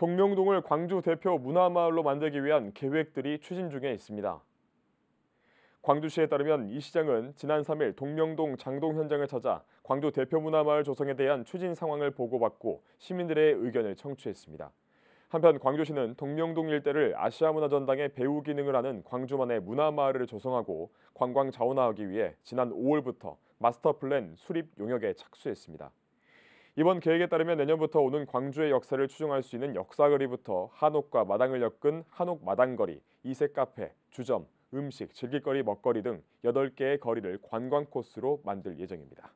동명동을 광주 대표 문화마을로 만들기 위한 계획들이 추진 중에 있습니다. 광주시에 따르면 이 시장은 지난 3일 동명동 장동 현장을 찾아 광주 대표 문화마을 조성에 대한 추진 상황을 보고받고 시민들의 의견을 청취했습니다. 한편 광주시는 동명동 일대를 아시아문화전당의 배우 기능을 하는 광주만의 문화마을을 조성하고 관광 자원화하기 위해 지난 5월부터 마스터 플랜 수립 용역에 착수했습니다. 이번 계획에 따르면 내년부터 오는 광주의 역사를 추종할 수 있는 역사거리부터 한옥과 마당을 엮은 한옥 마당거리, 이색 카페, 주점, 음식, 즐길거리, 먹거리 등 8개의 거리를 관광 코스로 만들 예정입니다.